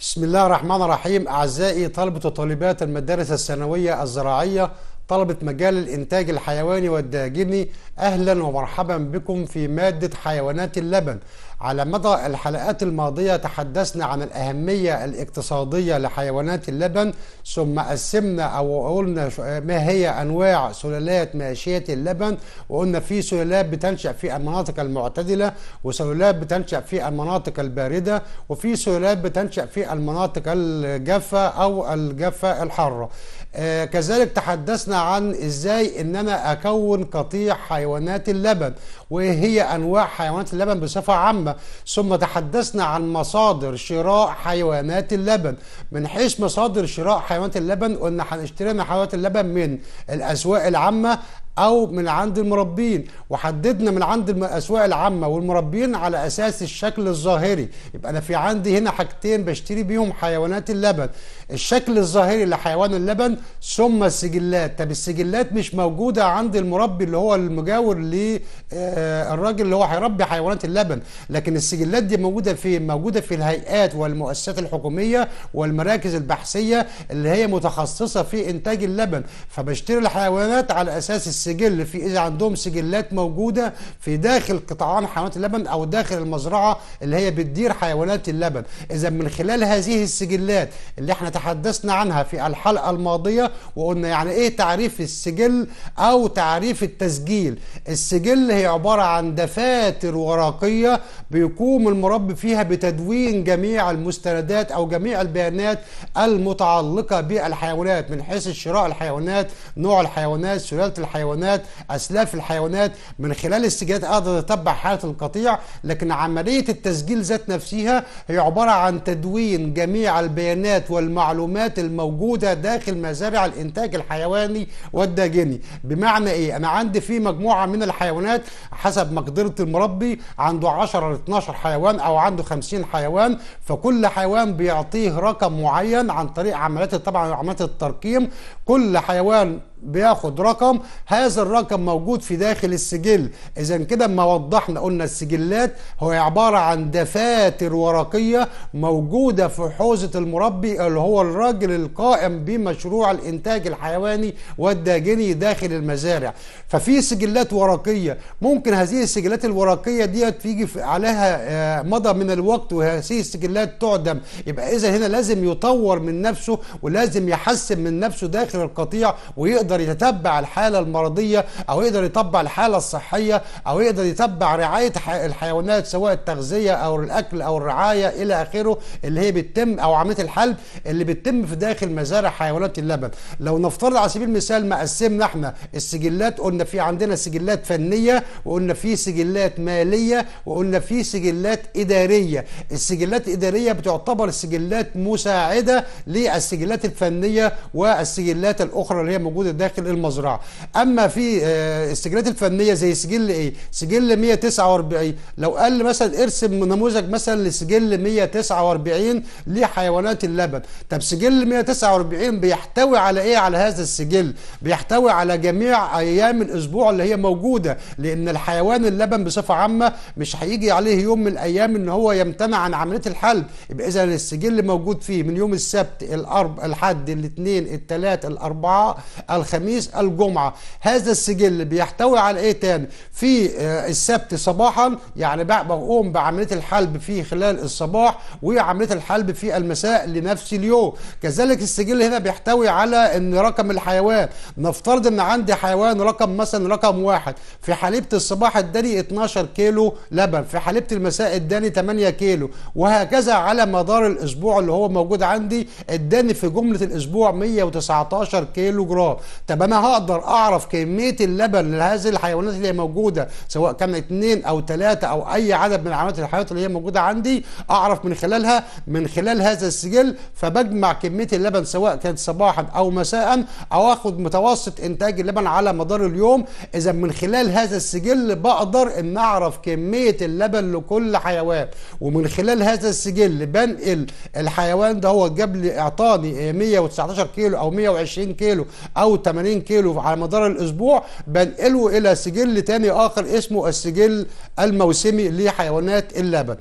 بسم الله الرحمن الرحيم أعزائي طلبة وطالبات المدارس الثانوية الزراعية طلبة مجال الإنتاج الحيواني والداجني أهلا ومرحبا بكم في مادة حيوانات اللبن على مدى الحلقات الماضية تحدثنا عن الأهمية الاقتصادية لحيوانات اللبن ثم قسمنا أو قلنا ما هي أنواع سلالات ماشية اللبن وقلنا في سلالات بتنشأ في المناطق المعتدلة وسلالات بتنشأ في المناطق الباردة وفي سلالات بتنشأ في المناطق الجافة أو الجافة الحارة آه، كذلك تحدثنا عن ازاي ان انا اكون قطيع حيوانات اللبن وايه هي انواع حيوانات اللبن بصفه عامه ثم تحدثنا عن مصادر شراء حيوانات اللبن من حيث مصادر شراء حيوانات اللبن قلنا هنشتري حيوانات اللبن من الاسواق العامه او من عند المربين وحددنا من عند الاسواق العامه والمربين على اساس الشكل الظاهري يبقى انا في عندي هنا حاجتين بشتري بيهم حيوانات اللبن الشكل الظاهري لحيوان اللبن ثم السجلات طب السجلات مش موجوده عند المربي اللي هو المجاور للراجل آه، اللي هو هيربي حيوانات اللبن لكن السجلات دي موجوده فين موجوده في الهيئات والمؤسسات الحكوميه والمراكز البحثيه اللي هي متخصصه في انتاج اللبن فبشتري الحيوانات على اساس السجل في اذا عندهم سجلات موجوده في داخل قطعان حيوانات اللبن او داخل المزرعه اللي هي بتدير حيوانات اللبن اذا من خلال هذه السجلات اللي احنا تحدثنا عنها في الحلقه الماضيه وقلنا يعني ايه تعريف السجل او تعريف التسجيل السجل هي عباره عن دفاتر ورقيه بيقوم المربي فيها بتدوين جميع المستندات او جميع البيانات المتعلقه بالحيوانات من حيث شراء الحيوانات نوع الحيوانات سلاله الحيوانات الحيوانات أسلاف الحيوانات من خلال السجلات قادر تتبع حالة القطيع لكن عملية التسجيل ذات نفسها هي عبارة عن تدوين جميع البيانات والمعلومات الموجودة داخل مزارع الإنتاج الحيواني والداجني بمعنى إيه؟ أنا عندي في مجموعة من الحيوانات حسب مقدرة المربي عنده 10 ل 12 حيوان أو عنده 50 حيوان فكل حيوان بيعطيه رقم معين عن طريق عمليات طبعا عمليات الترقيم كل حيوان بياخد رقم هذا الرقم موجود في داخل السجل اذا كده اما وضحنا قلنا السجلات هو عباره عن دفاتر ورقيه موجوده في حوزه المربي اللي هو الراجل القائم بمشروع الانتاج الحيواني والداجني داخل المزارع ففي سجلات ورقيه ممكن هذه السجلات الورقيه ديت تيجي عليها آه، مضى من الوقت وهذه السجلات تعدم يبقى اذا هنا لازم يطور من نفسه ولازم يحسن من نفسه داخل القطيع ويقدر يقدر يتتبع الحالة المرضية أو يقدر يتبع الحالة الصحية أو يقدر يتبع رعاية الحيوانات سواء التغذية أو الأكل أو الرعاية إلى آخره اللي هي بتتم أو عملية الحلب اللي بتتم في داخل مزارع حيوانات اللبن لو نفترض على سبيل المثال ما قسمنا احنا السجلات قلنا في عندنا سجلات فنية وقلنا في سجلات مالية وقلنا في سجلات إدارية السجلات الإدارية بتعتبر سجلات مساعدة للسجلات الفنية والسجلات الأخرى اللي هي موجودة داخل المزرعه اما في آه، السجلات الفنيه زي سجل ايه سجل 149 لو قال مثلا ارسم نموذج مثلا لسجل 149 لحيوانات اللبن طب سجل 149 بيحتوي على ايه على هذا السجل بيحتوي على جميع ايام الاسبوع اللي هي موجوده لان الحيوان اللبن بصفه عامه مش هيجي عليه يوم من الايام ان هو يمتنع عن عمليه الحلب يبقى اذا السجل موجود فيه من يوم السبت الارب الحد الاثنين الثلاث الاربعاء الخميس الجمعة هذا السجل بيحتوي على ايه تاني في آه، السبت صباحا يعني بقوم بعملية الحلب في خلال الصباح وعملية الحلب في المساء لنفس اليوم كذلك السجل هنا بيحتوي على ان رقم الحيوان نفترض ان عندي حيوان رقم مثلا رقم واحد في حليبة الصباح اداني 12 كيلو لبن في حليبة المساء اداني 8 كيلو وهكذا على مدار الاسبوع اللي هو موجود عندي اداني في جملة الاسبوع 119 كيلو جرام طب انا هقدر اعرف كميه اللبن لهذه الحيوانات اللي هي موجوده سواء كان اثنين او ثلاثه او اي عدد من علامات الحيوانات اللي هي موجوده عندي اعرف من خلالها من خلال هذا السجل فبجمع كميه اللبن سواء كانت صباحا او مساء او اخد متوسط انتاج اللبن على مدار اليوم اذا من خلال هذا السجل بقدر ان اعرف كميه اللبن لكل حيوان ومن خلال هذا السجل بنقل الحيوان ده هو جاب لي اعطاني 119 كيلو او 120 كيلو او 80 كيلو على مدار الاسبوع بنقله الى سجل تاني اخر اسمه السجل الموسمي لحيوانات اللبن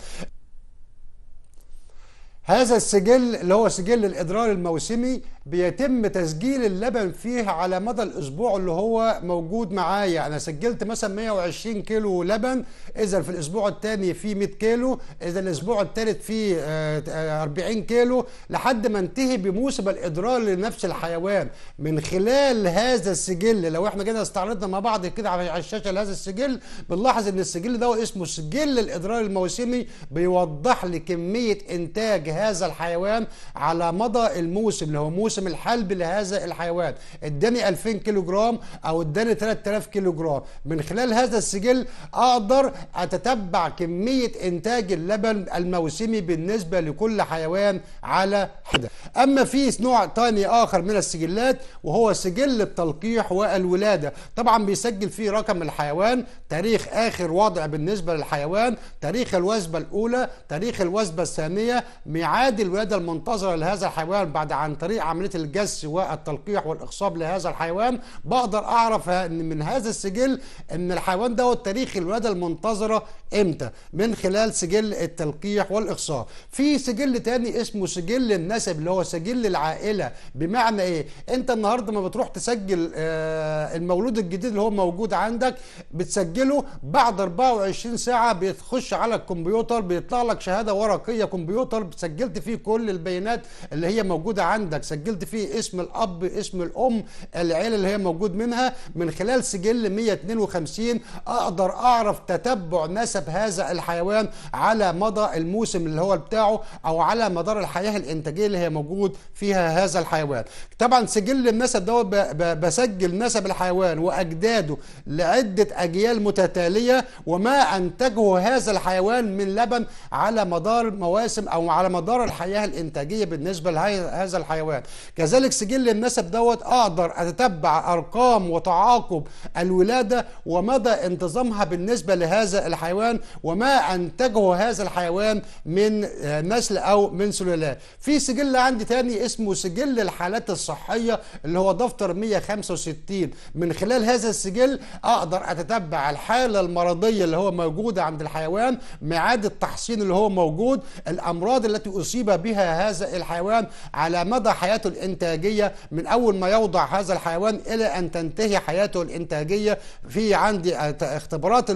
هذا السجل اللي هو سجل الادرار الموسمي بيتم تسجيل اللبن فيه على مدى الاسبوع اللي هو موجود معايا انا سجلت مثلا 120 كيلو لبن اذا في الاسبوع الثاني في 100 كيلو اذا الاسبوع الثالث في 40 كيلو لحد ما انتهي بموسم الادرار لنفس الحيوان من خلال هذا السجل لو احنا كده استعرضنا مع بعض كده على الشاشه لهذا السجل بنلاحظ ان السجل ده اسمه سجل الادرار الموسمي بيوضح لي كميه انتاج هذا الحيوان على مدى الموسم اللي هو موسم موسم الحلب لهذا الحيوان اداني 2000 كيلو جرام او اداني 3000 كيلو جرام من خلال هذا السجل اقدر اتتبع كميه انتاج اللبن الموسمي بالنسبه لكل حيوان على حده اما في نوع ثاني اخر من السجلات وهو سجل التلقيح والولاده طبعا بيسجل فيه رقم الحيوان تاريخ اخر وضع بالنسبه للحيوان تاريخ الوثبه الاولى تاريخ الوثبه الثانيه ميعاد الولاده المنتظره لهذا الحيوان بعد عن طريق عمليه عمليه الجس والتلقيح والاخصاب لهذا الحيوان بقدر اعرف أن من هذا السجل ان الحيوان دوت تاريخ الولاده المنتظره امتى من خلال سجل التلقيح والاخصاب في سجل تاني اسمه سجل النسب اللي هو سجل العائله بمعنى ايه انت النهارده ما بتروح تسجل آه، المولود الجديد اللي هو موجود عندك بتسجله بعد 24 ساعه بتخش على الكمبيوتر بيطلع لك شهاده ورقيه كمبيوتر سجلت فيه كل البيانات اللي هي موجوده عندك سجلت الجلد فيه اسم الاب اسم الام العيله اللي هي موجود منها من خلال سجل 152 اقدر اعرف تتبع نسب هذا الحيوان على مدى الموسم اللي هو بتاعه او على مدار الحياه الانتاجيه اللي هي موجود فيها هذا الحيوان طبعا سجل النسب دوت بسجل نسب الحيوان واجداده لعده اجيال متتاليه وما انتجه هذا الحيوان من لبن على مدار مواسم او على مدار الحياه الانتاجيه بالنسبه لهذا الحيوان كذلك سجل النسب دوت اقدر اتتبع ارقام وتعاقب الولاده ومدى انتظامها بالنسبه لهذا الحيوان وما انتجه هذا الحيوان من آه، نسل او من سلالات في سجل عندي تاني اسمه سجل الحالات الصحيه اللي هو دفتر 165 من خلال هذا السجل اقدر اتتبع الحاله المرضيه اللي هو موجوده عند الحيوان ميعاد التحصين اللي هو موجود الامراض التي اصيب بها هذا الحيوان على مدى حياته حياته الانتاجيه من اول ما يوضع هذا الحيوان الى ان تنتهي حياته الانتاجيه في عندي اختبارات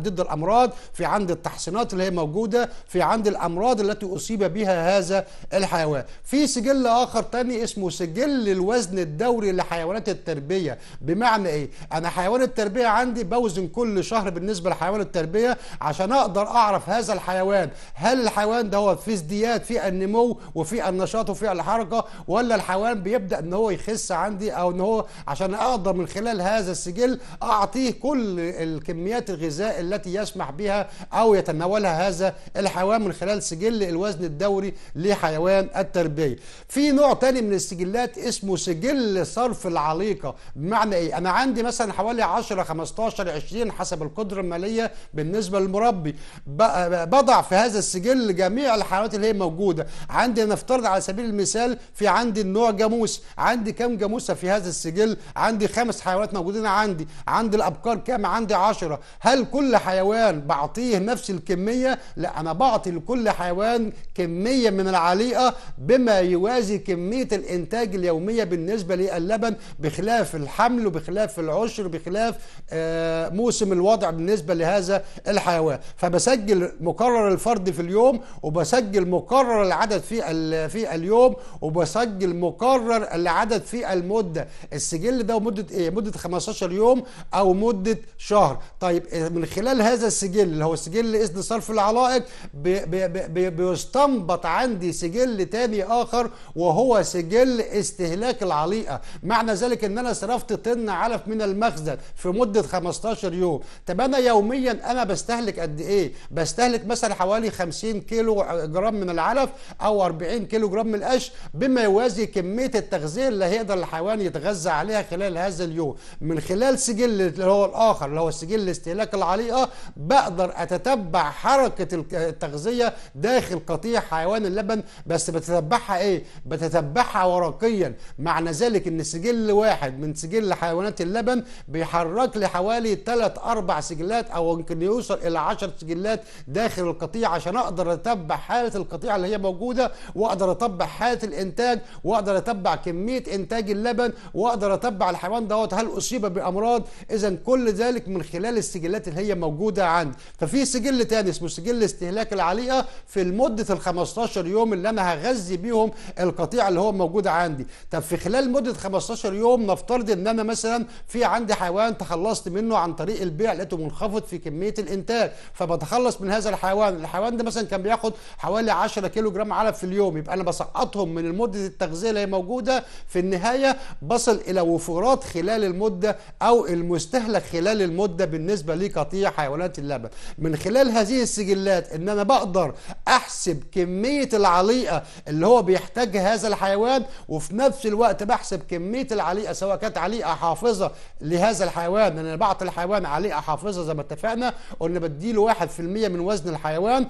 ضد الامراض في عندي التحصينات اللي هي موجوده في عندي الامراض التي اصيب بها هذا الحيوان في سجل اخر تاني اسمه سجل الوزن الدوري لحيوانات التربيه بمعنى ايه انا حيوان التربيه عندي بوزن كل شهر بالنسبه لحيوان التربيه عشان اقدر اعرف هذا الحيوان هل الحيوان ده هو في ازدياد في النمو وفي النشاط وفي الحركه ولا الحيوان بيبدا ان هو يخس عندي او ان هو عشان اقدر من خلال هذا السجل اعطيه كل الكميات الغذاء التي يسمح بها او يتناولها هذا الحيوان من خلال سجل الوزن الدوري لحيوان التربيه في نوع تاني من السجلات اسمه سجل صرف العليقه بمعنى ايه انا عندي مثلا حوالي 10 15 20 حسب القدره الماليه بالنسبه للمربي بضع في هذا السجل جميع الحيوانات اللي هي موجوده عندي نفترض على سبيل المثال في في عندي النوع جاموس عندي كام جاموسه في هذا السجل عندي خمس حيوانات موجودين عندي عندي الابقار كام عندي عشرة هل كل حيوان بعطيه نفس الكميه لا انا بعطي لكل حيوان كميه من العليقه بما يوازي كميه الانتاج اليوميه بالنسبه للبن بخلاف الحمل وبخلاف العشر بخلاف آه، موسم الوضع بالنسبه لهذا الحيوان فبسجل مقرر الفرد في اليوم وبسجل مقرر العدد في في اليوم وبس مسجل مقرر اللي عدد فيه المده السجل ده مده ايه مده 15 يوم او مده شهر طيب إيه، من خلال هذا السجل اللي هو سجل اذن صرف العلائق بيستنبط عندي سجل تاني اخر وهو سجل استهلاك العليقه معنى ذلك ان انا صرفت طن علف من المخزن في مده 15 يوم طب انا يوميا انا بستهلك قد ايه بستهلك مثلا حوالي 50 كيلو آه، جرام من العلف او 40 كيلو جرام من القش بما يوازي كميه التغذيه اللي هيقدر الحيوان يتغذى عليها خلال هذا اليوم من خلال سجل اللي هو الاخر اللي هو سجل الاستهلاك العليقه بقدر اتتبع حركه التغذيه داخل قطيع حيوان اللبن بس بتتبعها ايه بتتبعها ورقيا معنى ذلك ان سجل واحد من سجل حيوانات اللبن بيحرك لي حوالي 3 4 سجلات او يمكن يوصل الى 10 سجلات داخل القطيع عشان اقدر اتبع حاله القطيع اللي هي موجوده واقدر اتبع حاله الانتاج الانتاج واقدر اتبع كميه انتاج اللبن واقدر اتبع الحيوان دوت هل اصيب بامراض اذا كل ذلك من خلال السجلات اللي هي موجوده عندي ففي سجل تاني اسمه سجل استهلاك العليقه في مده ال 15 يوم اللي انا هغذي بيهم القطيع اللي هو موجود عندي طب في خلال مده 15 يوم نفترض ان انا مثلا في عندي حيوان تخلصت منه عن طريق البيع لقيته منخفض في كميه الانتاج فبتخلص من هذا الحيوان الحيوان ده مثلا كان بياخد حوالي 10 كيلو جرام علف في اليوم يبقى انا بسقطهم من المده السلاسل التغذيه اللي موجوده في النهايه بصل الى وفرات خلال المده او المستهلك خلال المده بالنسبه لقطيع حيوانات اللبن من خلال هذه السجلات ان انا بقدر احسب كميه العليقه اللي هو بيحتاجها هذا الحيوان وفي نفس الوقت بحسب كميه العليقه سواء كانت عليقه حافظه لهذا الحيوان انا بعطي الحيوان عليقه حافظه زي ما اتفقنا قلنا بديله 1% من وزن الحيوان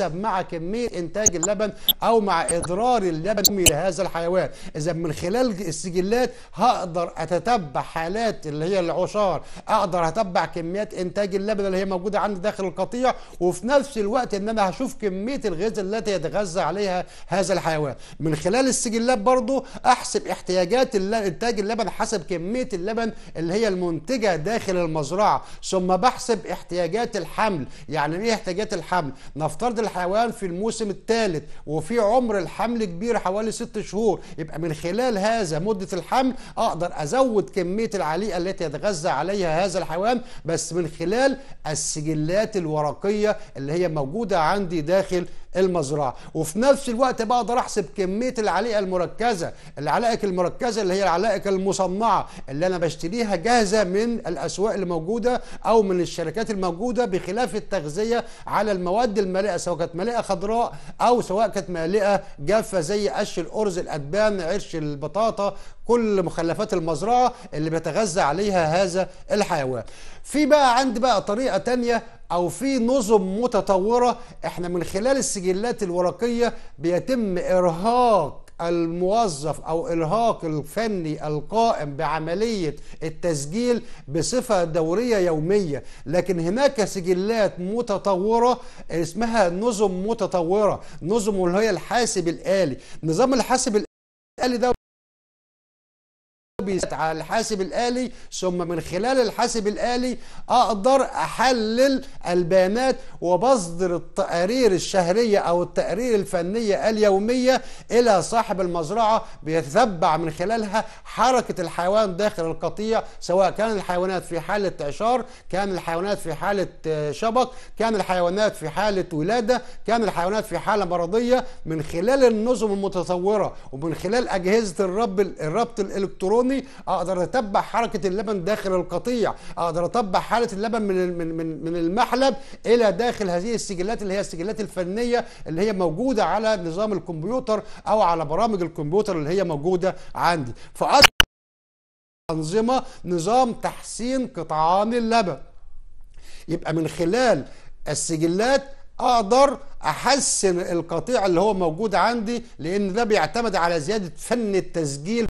تتناسب مع كمية إنتاج اللبن أو مع إضرار اللبن لهذا الحيوان إذا من خلال السجلات هقدر أتتبع حالات اللي هي العشار أقدر أتبع كميات إنتاج اللبن اللي هي موجودة عندي داخل القطيع وفي نفس الوقت إن أنا هشوف كمية الغذاء التي يتغذى عليها هذا الحيوان من خلال السجلات برضو أحسب احتياجات إنتاج اللبن حسب كمية اللبن اللي هي المنتجة داخل المزرعة ثم بحسب احتياجات الحمل يعني إيه احتياجات الحمل نفترض الحيوان في الموسم الثالث وفي عمر الحمل كبير حوالي ست شهور يبقى من خلال هذا مدة الحمل أقدر أزود كمية العليقة التي يتغذى عليها هذا الحيوان بس من خلال السجلات الورقية اللي هي موجودة عندي داخل المزرعه وفي نفس الوقت بقدر احسب كميه العلائق المركزه العلائق المركزه اللي هي العلائق المصنعه اللي انا بشتريها جاهزه من الاسواق اللي موجوده او من الشركات الموجوده بخلاف التغذيه على المواد المالئه سواء كانت مالئه خضراء او سواء كانت مالئه جافه زي قش الارز الادبان عرش البطاطا كل مخلفات المزرعه اللي بيتغذى عليها هذا الحيوان في بقى عند بقى طريقة تانية أو في نظم متطورة احنا من خلال السجلات الورقية بيتم إرهاق الموظف او ارهاق الفني القائم بعمليه التسجيل بصفه دوريه يوميه لكن هناك سجلات متطوره اسمها نظم متطوره نظم اللي هي الحاسب الالي نظام الحاسب الالي ده بيسات على الحاسب الآلي ثم من خلال الحاسب الآلي أقدر أحلل البيانات وبصدر التقارير الشهرية أو التقارير الفنية اليومية إلى صاحب المزرعة بيتتبع من خلالها حركة الحيوان داخل القطيع سواء كان الحيوانات في حالة عشار كان الحيوانات في حالة آه، شبك كان الحيوانات في حالة ولادة كان الحيوانات في حالة مرضية من خلال النظم المتطورة ومن خلال أجهزة الرب الربط الإلكتروني اقدر اتبع حركه اللبن داخل القطيع اقدر اتبع حاله اللبن من من من المحلب الى داخل هذه السجلات اللي هي السجلات الفنيه اللي هي موجوده على نظام الكمبيوتر او على برامج الكمبيوتر اللي هي موجوده عندي فأصبح أنظمة نظام تحسين قطعان اللبن يبقى من خلال السجلات اقدر احسن القطيع اللي هو موجود عندي لان ده بيعتمد على زياده فن التسجيل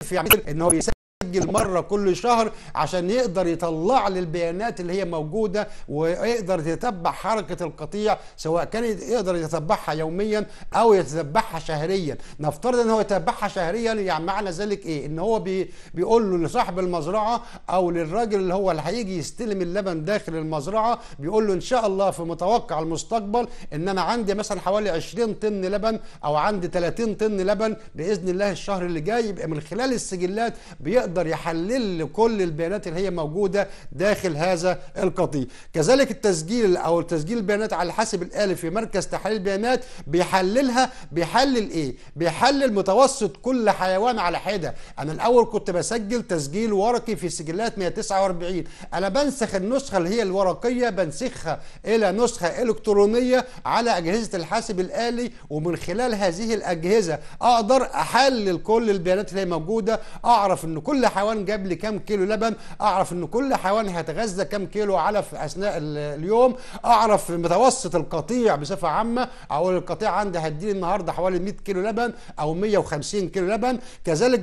Efectivamente, no hubiese يسجل مرة كل شهر عشان يقدر يطلع لي البيانات اللي هي موجودة ويقدر يتبع حركة القطيع سواء كان يقدر يتبعها يوميا أو يتبعها شهريا نفترض أن هو يتبعها شهريا يعني معنى ذلك إيه إن هو بي بيقول له لصاحب المزرعة أو للراجل اللي هو اللي هيجي يستلم اللبن داخل المزرعة بيقول له إن شاء الله في متوقع المستقبل إن أنا عندي مثلا حوالي 20 طن لبن أو عندي 30 طن لبن بإذن الله الشهر اللي جاي يبقى من خلال السجلات بيقدر يقدر يحلل كل البيانات اللي هي موجوده داخل هذا القطيع كذلك التسجيل او تسجيل البيانات على الحاسب الالي في مركز تحليل البيانات بيحللها بيحلل ايه بيحلل متوسط كل حيوان على حده انا الاول كنت بسجل تسجيل ورقي في سجلات 149 انا بنسخ النسخه اللي هي الورقيه بنسخها الى نسخه الكترونيه على اجهزه الحاسب الالي ومن خلال هذه الاجهزه اقدر احلل كل البيانات اللي هي موجوده اعرف ان كل كل حيوان جاب لي كام كيلو لبن اعرف ان كل حيوان هيتغذى كام كيلو علف اثناء اليوم اعرف متوسط القطيع بصفه عامه اقول القطيع عندي هيديني النهارده حوالي 100 كيلو لبن او 150 كيلو لبن كذلك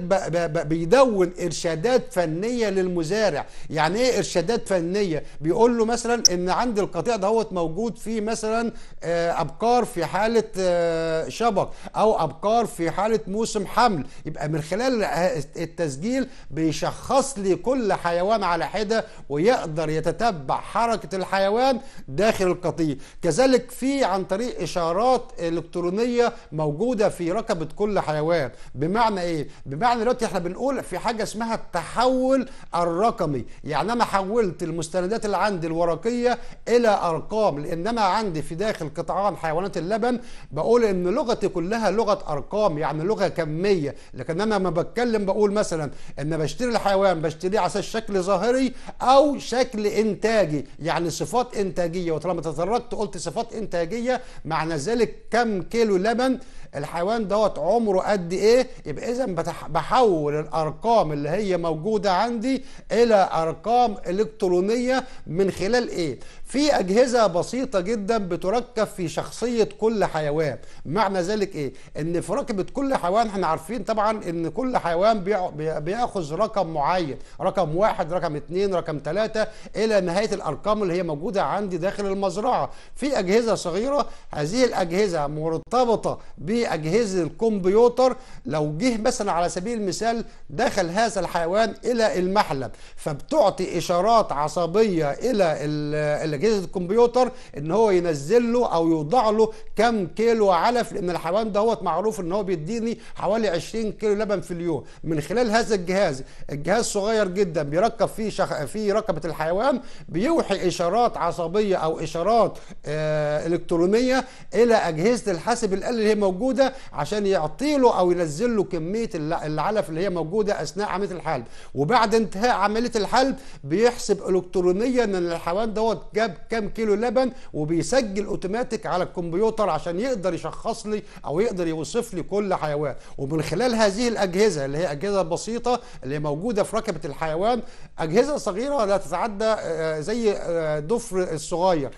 بيدون ارشادات فنيه للمزارع يعني ايه ارشادات فنيه بيقول له مثلا ان عند القطيع دهوت موجود فيه مثلا آه، ابقار في حاله آه، شبك او ابقار في حاله موسم حمل يبقى من خلال التسجيل بيشخص لي كل حيوان على حده ويقدر يتتبع حركه الحيوان داخل القطيع كذلك في عن طريق اشارات الكترونيه موجوده في رقبه كل حيوان بمعنى ايه بمعنى دلوقتي احنا بنقول في حاجه اسمها التحول الرقمي يعني انا حولت المستندات اللي عندي الورقيه الى ارقام لان انا عندي في داخل قطعان حيوانات اللبن بقول ان لغتي كلها لغه ارقام يعني لغه كميه لكن انا ما بتكلم بقول مثلا ان انا بشتري الحيوان بشتريه على اساس شكل ظاهري او شكل انتاجي يعني صفات انتاجيه وطالما تطرقت قلت صفات انتاجيه معنى ذلك كم كيلو لبن الحيوان دوت عمره قد ايه يبقى اذا بحول الارقام اللي هي موجوده عندي الى ارقام الكترونيه من خلال ايه في أجهزة بسيطة جدا بتركب في شخصية كل حيوان معنى ذلك إيه؟ إن في ركبة كل حيوان احنا عارفين طبعا إن كل حيوان بياخذ رقم معين رقم واحد رقم اثنين رقم ثلاثة إلى نهاية الأرقام اللي هي موجودة عندي داخل المزرعة في أجهزة صغيرة هذه الأجهزة مرتبطة بأجهزة الكمبيوتر لو جه مثلا على سبيل المثال دخل هذا الحيوان إلى المحلب فبتعطي إشارات عصبية إلى ال لاجهزه الكمبيوتر ان هو ينزل له او يوضع له كم كيلو علف لان الحيوان هو معروف ان هو بيديني حوالي 20 كيلو لبن في اليوم من خلال هذا الجهاز الجهاز صغير جدا بيركب فيه شخ... فيه رقبه الحيوان بيوحي اشارات عصبيه او اشارات آه الكترونيه الى اجهزه الحاسب الالي اللي هي موجوده عشان يعطي له او ينزل له كميه العلف اللي هي موجوده اثناء عمليه الحلب وبعد انتهاء عمليه الحلب بيحسب الكترونيا ان الحيوان دوت جاء جاب كام كيلو لبن وبيسجل اوتوماتيك على الكمبيوتر عشان يقدر يشخص لي او يقدر يوصف لي كل حيوان ومن خلال هذه الاجهزه اللي هي اجهزه بسيطه اللي موجوده في ركبه الحيوان اجهزه صغيره لا تتعدى زي دفر الصغير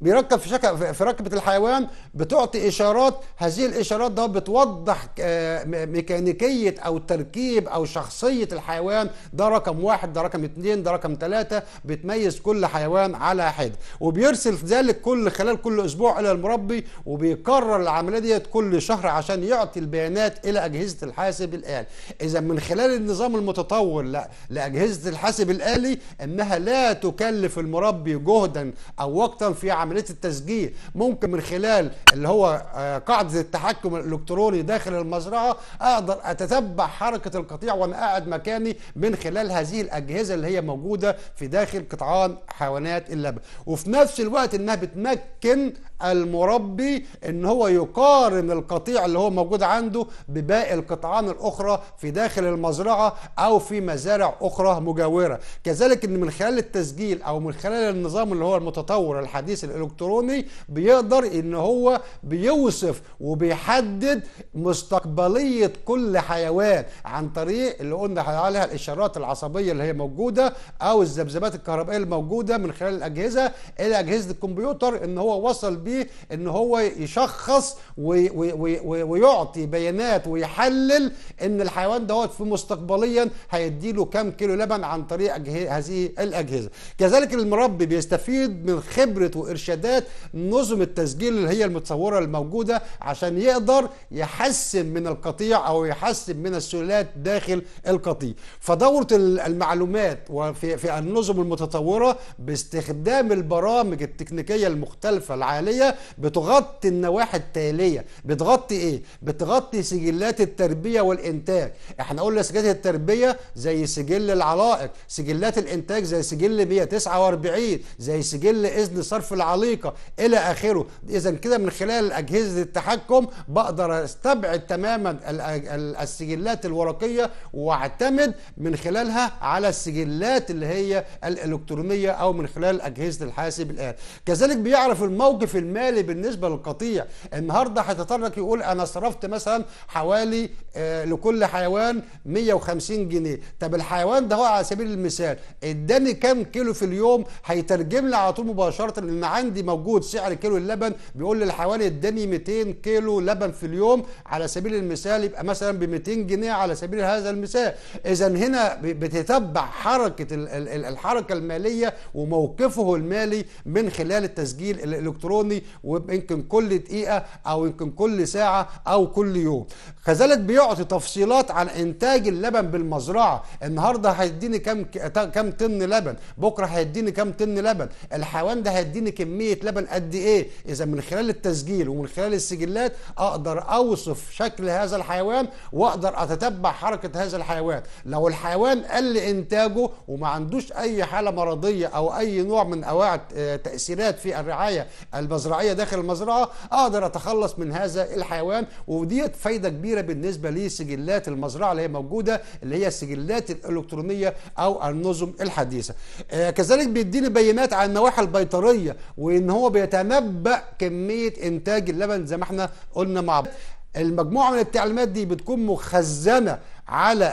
بيركب في شك... في ركبه الحيوان بتعطي اشارات هذه الاشارات ده بتوضح آه، ميكانيكيه او تركيب او شخصيه الحيوان ده رقم واحد ده رقم اتنين ده رقم ثلاثه بتميز كل حيوان على حده وبيرسل ذلك كل خلال كل اسبوع الى المربي وبيكرر العمليه ديت كل شهر عشان يعطي البيانات الى اجهزه الحاسب الالي اذا من خلال النظام المتطور لا لاجهزه الحاسب الالي انها لا تكلف المربي جهدا او وقتا في عمليه التسجيل ممكن من خلال اللي هو آه، قاعده التحكم الالكتروني داخل المزرعه اقدر اتتبع حركه القطيع وانا قاعد مكاني من خلال هذه الاجهزه اللي هي موجوده في داخل قطعان حيوانات اللبن وفي نفس الوقت انها بتمكن المربي ان هو يقارن القطيع اللي هو موجود عنده بباقي القطعان الاخرى في داخل المزرعه او في مزارع اخرى مجاوره كذلك ان من خلال التسجيل او من خلال النظام اللي هو المتطور الحديث الالكتروني بيقدر ان هو بيوصف وبيحدد مستقبليه كل حيوان عن طريق اللي قلنا عليها الاشارات العصبيه اللي هي موجوده او الذبذبات الكهربائيه الموجوده من خلال الاجهزه الى اجهزه الكمبيوتر ان هو وصل بيه فيه ان هو يشخص ويعطي بيانات ويحلل ان الحيوان دوت في مستقبليا هيدي له كم كيلو لبن عن طريق هذه الاجهزه كذلك المربي بيستفيد من خبره وارشادات نظم التسجيل اللي هي المتصوره الموجوده عشان يقدر يحسن من القطيع او يحسن من السلالات داخل القطيع فدوره المعلومات وفي في النظم المتطوره باستخدام البرامج التكنيكيه المختلفه العاليه التربيه بتغطي النواحي التاليه بتغطي ايه بتغطي سجلات التربيه والانتاج احنا قلنا سجلات التربيه زي سجل العلائق سجلات الانتاج زي سجل 149 زي سجل اذن صرف العليقه الى اخره اذا كده من خلال اجهزه التحكم بقدر استبعد تماما السجلات الورقيه واعتمد من خلالها على السجلات اللي هي الالكترونيه او من خلال اجهزه الحاسب الالي كذلك بيعرف الموقف المالي بالنسبه للقطيع النهارده هيتطرق يقول انا صرفت مثلا حوالي آه، لكل حيوان 150 جنيه طب الحيوان ده هو على سبيل المثال اداني كام كيلو في اليوم هيترجم لي على طول مباشره لان عندي موجود سعر كيلو اللبن بيقول لي الحيوان اداني 200 كيلو لبن في اليوم على سبيل المثال يبقى مثلا ب 200 جنيه على سبيل هذا المثال اذا هنا بتتبع حركه الحركه الماليه وموقفه المالي من خلال التسجيل الالكتروني يصلي ويمكن كل دقيقة أو يمكن كل ساعة أو كل يوم كذلك بيعطي تفصيلات عن إنتاج اللبن بالمزرعة النهاردة هيديني كم كم طن لبن بكرة هيديني كم طن لبن الحيوان ده هيديني كمية لبن قد إيه إذا من خلال التسجيل ومن خلال السجلات أقدر أوصف شكل هذا الحيوان وأقدر أتتبع حركة هذا الحيوان لو الحيوان قل إنتاجه وما عندوش أي حالة مرضية أو أي نوع من أنواع آه، تاثيرات في الرعاية البزرعية مزرعيه داخل المزرعه اقدر اتخلص من هذا الحيوان وديت فايده كبيره بالنسبه لسجلات المزرعه اللي هي موجوده اللي هي السجلات الالكترونيه او النظم الحديثه آه كذلك بيديني بيانات عن النواحي البيطريه وان هو بيتنبأ كميه انتاج اللبن زي ما احنا قلنا مع بعض المجموعه من التعليمات دي بتكون مخزنه على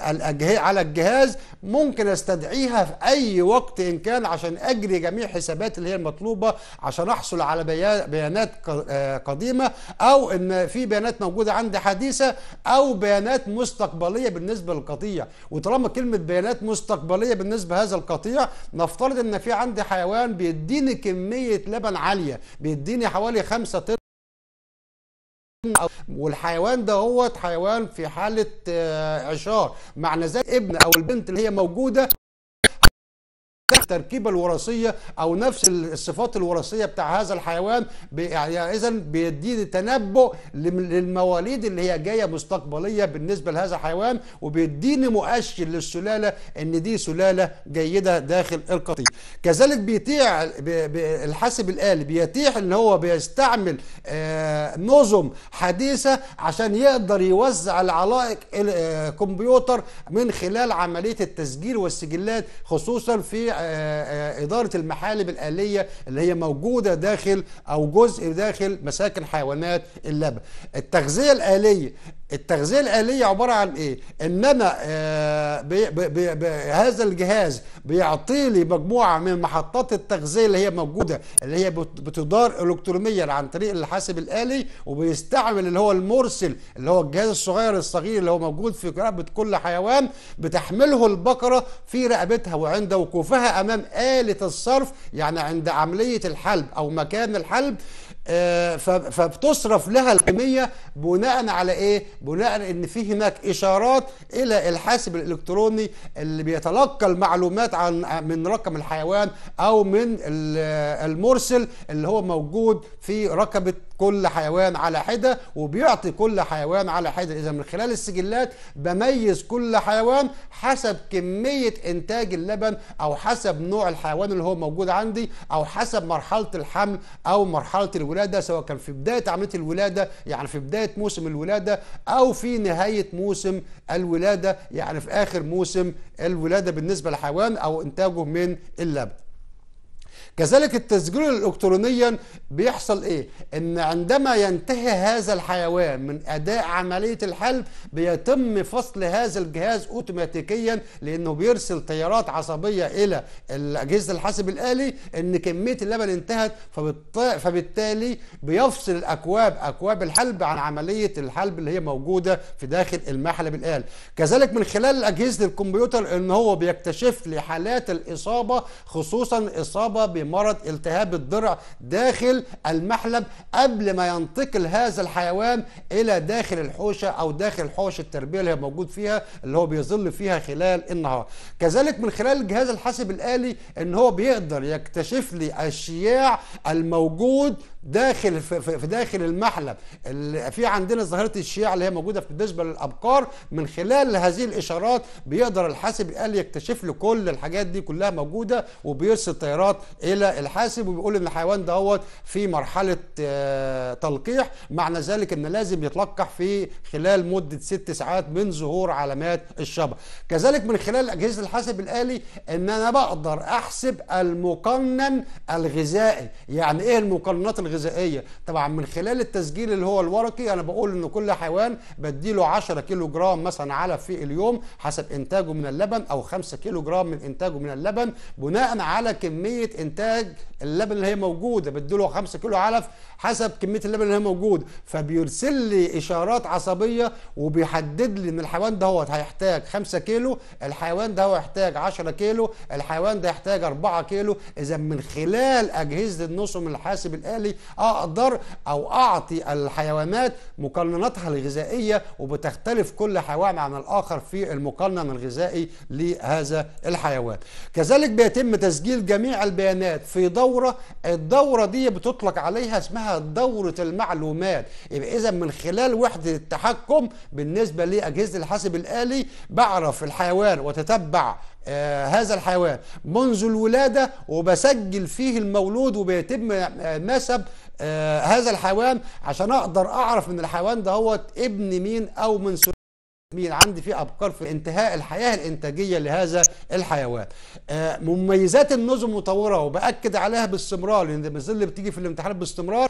على الجهاز ممكن استدعيها في اي وقت ان كان عشان اجري جميع حسابات اللي هي المطلوبه عشان احصل على بيانات آه، قديمه او ان في بيانات موجوده عندي حديثه او بيانات مستقبليه بالنسبه للقطيع وطالما كلمه بيانات مستقبليه بالنسبه لهذا القطيع نفترض ان في عندي حيوان بيديني كميه لبن عاليه بيديني حوالي 5 طن والحيوان ده هو حيوان في حالة آه، عشار معنى ذلك ابن أو البنت اللي هي موجودة التركيبه الوراثيه او نفس الصفات الوراثيه بتاع هذا الحيوان يعني اذا بيديني تنبؤ للمواليد اللي هي جايه مستقبليه بالنسبه لهذا الحيوان وبيديني مؤشر للسلاله ان دي سلاله جيده داخل القطيع كذلك بيتيع الحاسب الالي بيتيح ان هو بيستعمل آه، نظم حديثه عشان يقدر يوزع العلائق الكمبيوتر آه، من خلال عمليه التسجيل والسجلات خصوصا في آه، آه، إدارة المحالب الآلية اللي هي موجودة داخل أو جزء داخل مساكن حيوانات اللبن التغذية الآلية التغذية الآلية عبارة عن إيه؟ إن أنا آه، هذا الجهاز بيعطي لي مجموعة من محطات التغذية اللي هي موجودة اللي هي بتدار إلكترونيا عن طريق الحاسب الآلي وبيستعمل اللي هو المرسل اللي هو الجهاز الصغير الصغير اللي هو موجود في رقبة كل حيوان بتحمله البقرة في رقبتها وعند وقوفها أمام آلة الصرف يعني عند عملية الحلب أو مكان الحلب آه، فبتصرف لها القيمية بناء على ايه بناء ان في هناك اشارات الى الحاسب الالكتروني اللي بيتلقى المعلومات عن من رقم الحيوان او من المرسل اللي هو موجود في رقبة كل حيوان على حده وبيعطي كل حيوان على حده اذا من خلال السجلات بميز كل حيوان حسب كميه انتاج اللبن او حسب نوع الحيوان اللي هو موجود عندي او حسب مرحله الحمل او مرحله الولاده سواء كان في بدايه عمليه الولاده يعني في بدايه موسم الولاده او في نهايه موسم الولاده يعني في اخر موسم الولاده بالنسبه للحيوان او انتاجه من اللبن كذلك التسجيل الالكترونيا بيحصل ايه ان عندما ينتهي هذا الحيوان من اداء عمليه الحلب بيتم فصل هذا الجهاز اوتوماتيكيا لانه بيرسل تيارات عصبيه الى اجهزه الحاسب الالي ان كميه اللبن انتهت فبالتالي بيفصل الاكواب اكواب الحلب عن عمليه الحلب اللي هي موجوده في داخل المحلب الالي كذلك من خلال اجهزه الكمبيوتر ان هو بيكتشف لي حالات الاصابه خصوصا اصابه بمرض التهاب الضرع داخل المحلب قبل ما ينتقل هذا الحيوان الى داخل الحوشه او داخل حوش التربيه اللي هي موجود فيها اللي هو بيظل فيها خلال النهار كذلك من خلال الجهاز الحاسب الالي ان هو بيقدر يكتشف لي الشياع الموجود داخل في داخل المحلب اللي في عندنا ظاهره الشيع اللي هي موجوده بالنسبه للابقار من خلال هذه الاشارات بيقدر الحاسب الالي يكتشف له كل الحاجات دي كلها موجوده وبيرسل طيارات الى الحاسب وبيقول ان الحيوان دوت في مرحله آه، تلقيح معنى ذلك ان لازم يتلقح في خلال مده ست ساعات من ظهور علامات الشبه كذلك من خلال اجهزه الحاسب الالي ان انا بقدر احسب المقنن الغذائي يعني ايه المقننات الغذائية غذائيه طبعا من خلال التسجيل اللي هو الورقي انا بقول ان كل حيوان بديله 10 كيلو جرام مثلا علف في اليوم حسب انتاجه من اللبن او 5 كيلو جرام من انتاجه من اللبن بناء على كميه انتاج اللبن اللي هي موجوده بديله 5 كيلو علف حسب كميه اللبن اللي هي موجوده فبيرسل لي اشارات عصبيه وبيحدد لي ان الحيوان هو هيحتاج 5 كيلو الحيوان ده هيحتاج 10 كيلو الحيوان ده يحتاج 4 كيلو اذا من خلال اجهزه النسم الحاسب الالي اقدر او اعطي الحيوانات مقنناتها الغذائيه وبتختلف كل حيوان عن الاخر في المقنن الغذائي لهذا الحيوان كذلك بيتم تسجيل جميع البيانات في دوره الدوره دي بتطلق عليها اسمها دوره المعلومات يبقى اذا من خلال وحده التحكم بالنسبه لاجهزه الحاسب الالي بعرف الحيوان وتتبع آه، هذا الحيوان منذ الولادة وبسجل فيه المولود وبيتم آه، نسب آه، هذا الحيوان عشان أقدر أعرف من الحيوان ده هو ابن مين أو من سلالة مين عندي فيه أبقار في انتهاء الحياة الإنتاجية لهذا الحيوان مميزات النظم المطورة وبأكد عليها باستمرار لأن المثال اللي بتيجي في الامتحانات باستمرار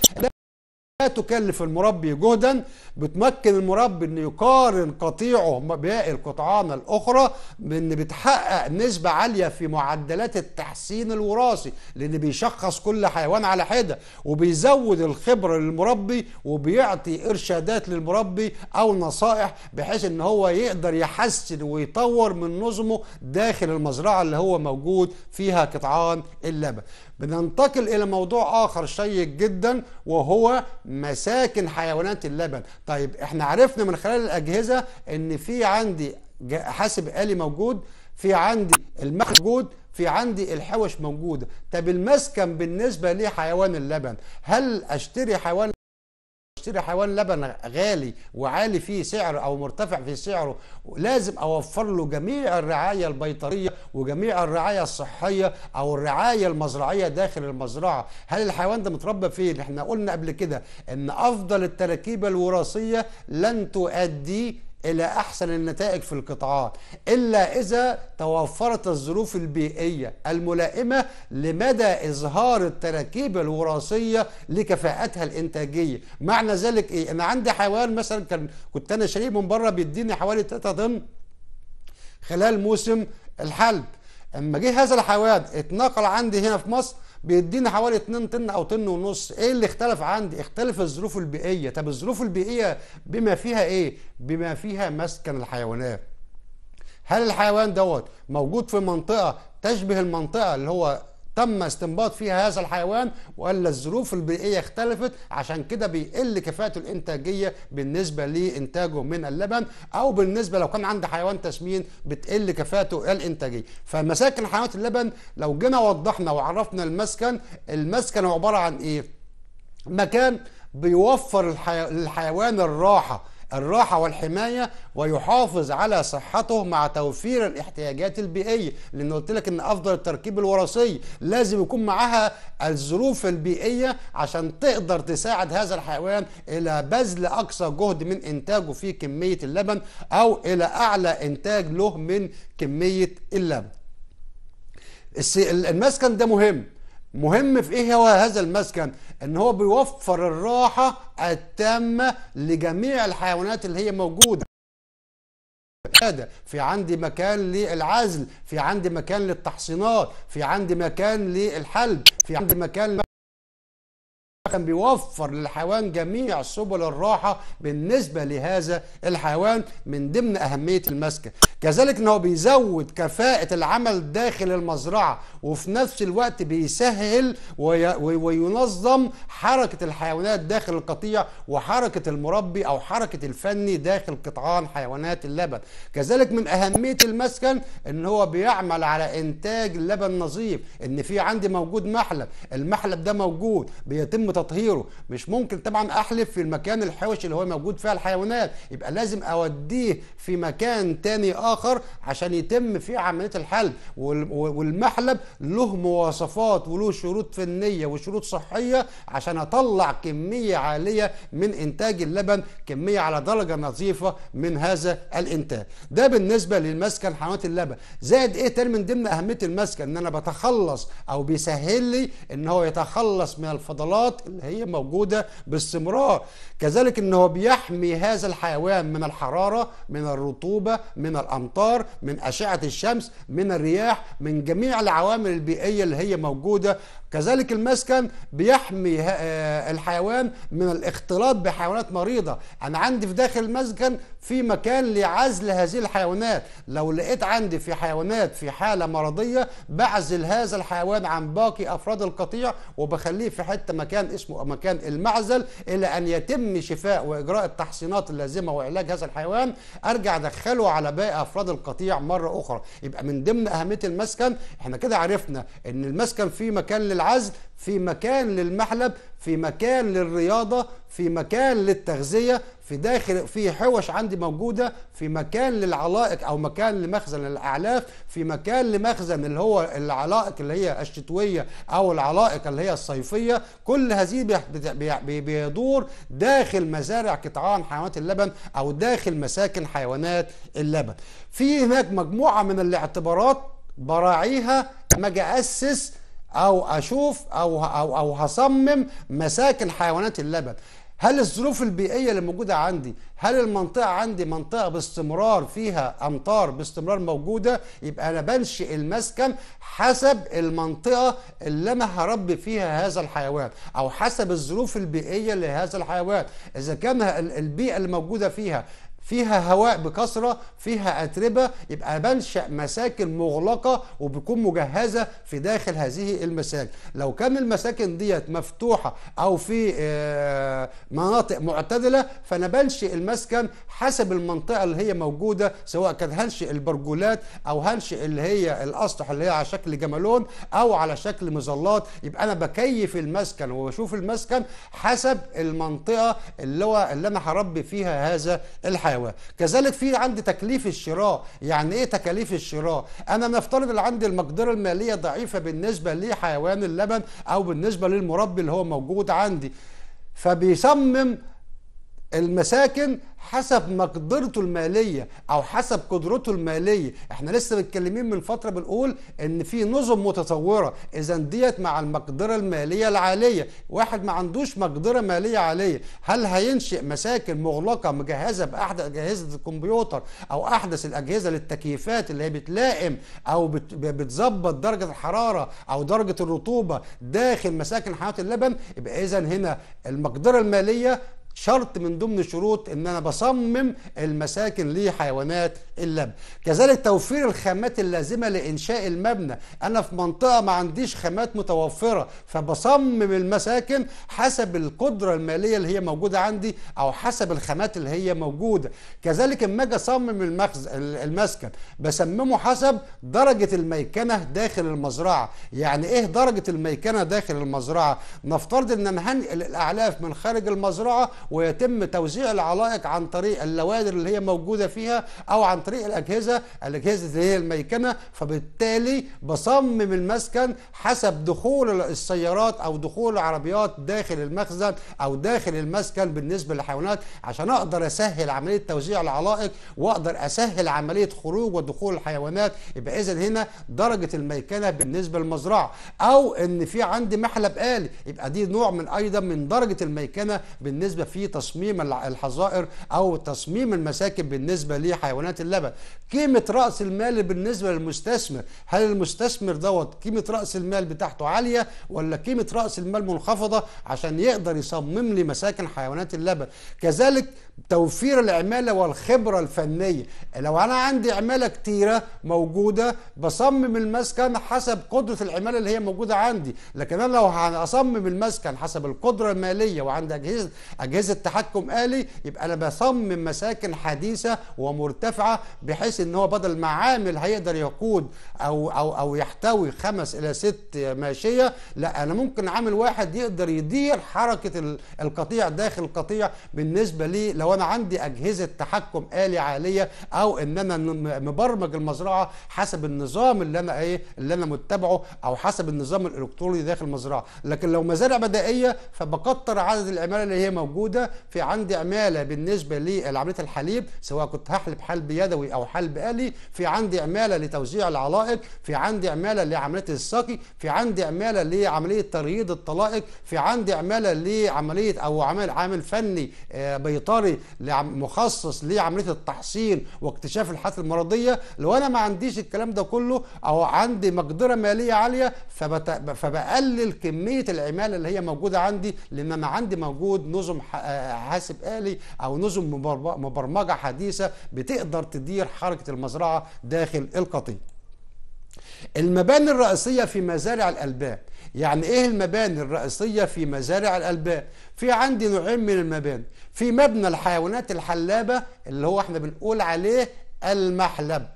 لا تكلف المربي جهدا بتمكن المربي انه يقارن قطيعه باقي القطعان الاخرى بان بتحقق نسبه عاليه في معدلات التحسين الوراثي لان بيشخص كل حيوان على حده وبيزود الخبره للمربي وبيعطي ارشادات للمربي او نصائح بحيث ان هو يقدر يحسن ويطور من نظمه داخل المزرعه اللي هو موجود فيها قطعان اللبن بننتقل إلى موضوع آخر شيق جدا وهو مساكن حيوانات اللبن طيب احنا عرفنا من خلال الأجهزة إن في عندي حاسب آلي موجود في عندي المخ موجود في عندي الحوش موجودة طب المسكن بالنسبة لحيوان اللبن هل أشتري حيوان اشتري حيوان لبن غالي وعالي في سعره او مرتفع في سعره لازم اوفر له جميع الرعايه البيطريه وجميع الرعايه الصحيه او الرعايه المزرعيه داخل المزرعه هل الحيوان ده متربى فين احنا قلنا قبل كده ان افضل التراكيب الوراثيه لن تؤدي الى احسن النتائج في القطاعات الا اذا توفرت الظروف البيئيه الملائمه لمدى اظهار التراكيب الوراثيه لكفاءتها الانتاجيه معنى ذلك ايه انا عندي حيوان مثلا كان كنت انا شاريه من بره بيديني حوالي 3 طن خلال موسم الحلب اما جه هذا الحيوان اتنقل عندي هنا في مصر بيديني حوالي 2 طن او طن ونص ايه اللي اختلف عندي اختلف الظروف البيئيه طب الظروف البيئيه بما فيها ايه بما فيها مسكن الحيوانات هل الحيوان دوت موجود في منطقه تشبه المنطقه اللي هو تم استنباط فيها هذا الحيوان ولا الظروف البيئيه اختلفت عشان كده بيقل كفاءته الانتاجيه بالنسبه لانتاجه من اللبن او بالنسبه لو كان عندي حيوان تسمين بتقل كفاءته الانتاجيه فمساكن حيوانات اللبن لو جينا وضحنا وعرفنا المسكن المسكن عباره عن ايه مكان بيوفر الحي... للحيوان الراحه الراحة والحماية ويحافظ على صحته مع توفير الاحتياجات البيئية لأن قلت لك أن أفضل التركيب الوراثي لازم يكون معها الظروف البيئية عشان تقدر تساعد هذا الحيوان إلى بذل أقصى جهد من إنتاجه في كمية اللبن أو إلى أعلى إنتاج له من كمية اللبن المسكن ده مهم مهم في ايه هو هذا المسكن ان هو بيوفر الراحه التامه لجميع الحيوانات اللي هي موجوده في عندي مكان للعزل في عندي مكان للتحصينات في عندي مكان للحلب في عندي مكان كان بيوفر للحيوان جميع سبل الراحة بالنسبة لهذا الحيوان من ضمن أهمية المسكن كذلك أنه بيزود كفاءة العمل داخل المزرعة وفي نفس الوقت بيسهل وي... وينظم حركة الحيوانات داخل القطيع وحركة المربي أو حركة الفني داخل قطعان حيوانات اللبن كذلك من أهمية المسكن أن هو بيعمل على إنتاج لبن نظيف أن في عندي موجود محلب المحلب ده موجود بيتم تطهيره مش ممكن طبعا احلف في المكان الحوش اللي هو موجود فيها الحيوانات يبقى لازم اوديه في مكان تاني اخر عشان يتم فيه عمليه الحلب والمحلب له مواصفات وله شروط فنيه وشروط صحيه عشان اطلع كميه عاليه من انتاج اللبن كميه على درجه نظيفه من هذا الانتاج ده بالنسبه للمسكن حيوانات اللبن زائد ايه تاني من ضمن اهميه المسكن ان انا بتخلص او بيسهل لي ان هو يتخلص من الفضلات اللي هي موجوده باستمرار كذلك ان هو بيحمي هذا الحيوان من الحراره من الرطوبه من الامطار من اشعه الشمس من الرياح من جميع العوامل البيئيه اللي هي موجوده كذلك المسكن بيحمي آه، الحيوان من الاختلاط بحيوانات مريضة أنا عندي في داخل المسكن في مكان لعزل هذه الحيوانات لو لقيت عندي في حيوانات في حالة مرضية بعزل هذا الحيوان عن باقي أفراد القطيع وبخليه في حتة مكان اسمه مكان المعزل إلى أن يتم شفاء وإجراء التحصينات اللازمة وعلاج هذا الحيوان أرجع أدخله على باقي أفراد القطيع مرة أخرى يبقى من ضمن أهمية المسكن احنا كده عرفنا إن المسكن فيه مكان للعزل العزل في مكان للمحلب في مكان للرياضة في مكان للتغذية في داخل في حوش عندي موجودة في مكان للعلائق أو مكان لمخزن الأعلاف في مكان لمخزن اللي هو العلائق اللي هي الشتوية أو العلائق اللي هي الصيفية كل هذه بيدور داخل مزارع قطعان حيوانات اللبن أو داخل مساكن حيوانات اللبن في هناك مجموعة من الاعتبارات براعيها لما أجي أسس او اشوف او او او هصمم مساكن حيوانات اللبن هل الظروف البيئية اللي موجودة عندي هل المنطقة عندي منطقة باستمرار فيها أمطار باستمرار موجودة يبقى أنا بنشئ المسكن حسب المنطقة اللي أنا هربي فيها هذا الحيوان أو حسب الظروف البيئية لهذا الحيوان إذا كان البيئة اللي موجودة فيها فيها هواء بكثرة فيها أتربة يبقى بنشأ مساكن مغلقة وبتكون مجهزة في داخل هذه المساكن لو كان المساكن ديت مفتوحة أو في آه، مناطق معتدلة فأنا بنشئ المسكن حسب المنطقة اللي هي موجودة سواء كان هنشئ البرجولات أو هنشئ اللي هي الأسطح اللي هي على شكل جمالون أو على شكل مظلات يبقى أنا بكيف المسكن وبشوف المسكن حسب المنطقة اللي, هو اللي أنا هربي فيها هذا الحيوان الدعوه كذلك في عندي تكليف الشراء يعني ايه تكاليف الشراء انا نفترض ان عندي المقدره الماليه ضعيفه بالنسبه لحيوان اللبن او بالنسبه للمربي اللي هو موجود عندي فبيصمم المساكن حسب مقدرته المالية أو حسب قدرته المالية احنا لسه متكلمين من فترة بنقول إن في نظم متطورة إذا ديت مع المقدرة المالية العالية واحد ما عندوش مقدرة مالية عالية هل هينشئ مساكن مغلقة مجهزة بأحدث أجهزة الكمبيوتر أو أحدث الأجهزة للتكييفات اللي هي بتلائم أو بتظبط درجة الحرارة أو درجة الرطوبة داخل مساكن حيوانات اللبن يبقى إذا هنا المقدرة المالية شرط من ضمن شروط ان انا بصمم المساكن لحيوانات اللب كذلك توفير الخامات اللازمه لانشاء المبنى انا في منطقه ما عنديش خامات متوفره فبصمم المساكن حسب القدره الماليه اللي هي موجوده عندي او حسب الخامات اللي هي موجوده كذلك اما اجي اصمم المخز... المسكن بصممه حسب درجه الميكنه داخل المزرعه يعني ايه درجه الميكنه داخل المزرعه نفترض ان انا هنقل الاعلاف من خارج المزرعه ويتم توزيع العلائق عن طريق اللوادر اللي هي موجوده فيها او عن طريق الاجهزه الاجهزه اللي هي الميكنه فبالتالي بصمم المسكن حسب دخول السيارات او دخول العربيات داخل المخزن او داخل المسكن بالنسبه للحيوانات عشان اقدر اسهل عمليه توزيع العلائق واقدر اسهل عمليه خروج ودخول الحيوانات يبقى اذا هنا درجه الميكنه بالنسبه للمزرعه او ان في عندي محلب آلي يبقى دي نوع من ايضا من درجه الميكنه بالنسبه في تصميم الحظائر او تصميم المساكن بالنسبه لحيوانات اللبن قيمه راس المال بالنسبه للمستثمر هل المستثمر دوت قيمه راس المال بتاعته عاليه ولا قيمه راس المال منخفضه عشان يقدر يصمم لي مساكن حيوانات اللبن كذلك توفير العماله والخبره الفنيه لو انا عندي عماله كتيره موجوده بصمم المسكن حسب قدره العماله اللي هي موجوده عندي لكن انا لو هصمم المسكن حسب القدره الماليه وعندي اجهزه اجهزه أجهزة تحكم آلي يبقى أنا بصمم مساكن حديثة ومرتفعة بحيث إن هو بدل ما عامل هيقدر يقود أو أو أو يحتوي خمس إلى ست ماشية لا أنا ممكن عامل واحد يقدر يدير حركة القطيع داخل القطيع بالنسبة لي لو أنا عندي أجهزة تحكم آلي عالية أو إن أنا مبرمج المزرعة حسب النظام اللي أنا إيه اللي أنا متبعه أو حسب النظام الإلكتروني داخل المزرعة لكن لو مزارع بدائية فبكتر عدد العمالة اللي هي موجودة موجودة في عندي عمالة بالنسبة لعملية الحليب سواء كنت هحلب حلب يدوي أو حلب آلي في عندي عمالة لتوزيع العلائق في عندي عمالة لعملية السقي في عندي عمالة لعملية ترييد الطلائق في عندي عمالة لعملية أو عمل عامل فني آه، بيطري مخصص لعملية التحصين واكتشاف الحالات المرضية لو أنا ما عنديش الكلام ده كله أو عندي مقدرة مالية عالية فبقلل كمية العمالة اللي هي موجودة عندي لأن ما عندي موجود نظم حاسب آلي أو نظم مبرمجة حديثة بتقدر تدير حركة المزرعة داخل القطيع المباني الرئيسية في مزارع الألبان يعني إيه المباني الرئيسية في مزارع الألبان في عندي نوعين من المباني في مبنى الحيوانات الحلابة اللي هو احنا بنقول عليه المحلب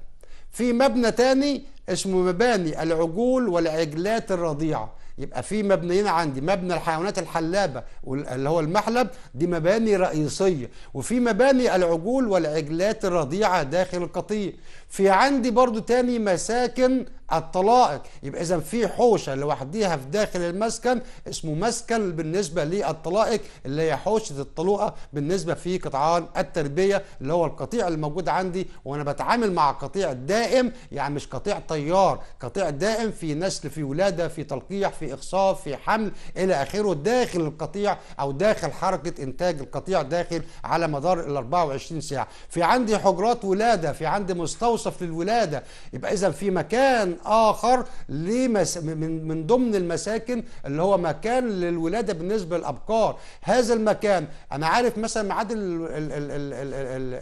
في مبنى تاني اسمه مباني العجول والعجلات الرضيعة يبقى في مبنيين عندي مبنى الحيوانات الحلابه اللي هو المحلب دي مباني رئيسيه وفي مباني العجول والعجلات الرضيعه داخل القطيع في عندي برضو تاني مساكن الطلائق يبقى اذا في حوشه لوحديها في داخل المسكن اسمه مسكن بالنسبه للطلائق اللي هي حوشه الطلوقه بالنسبه في قطعان التربيه اللي هو القطيع الموجود عندي وانا بتعامل مع قطيع دائم يعني مش قطيع طيار قطيع دائم في نسل في ولاده في تلقيح في اخصاب في حمل الى اخره داخل القطيع او داخل حركه انتاج القطيع داخل على مدار ال 24 ساعه في عندي حجرات ولاده في عندي مستوى مستوصف للولاده يبقى اذا في مكان اخر لمس من من ضمن المساكن اللي هو مكان للولاده بالنسبه للابكار هذا المكان انا عارف مثلا ميعاد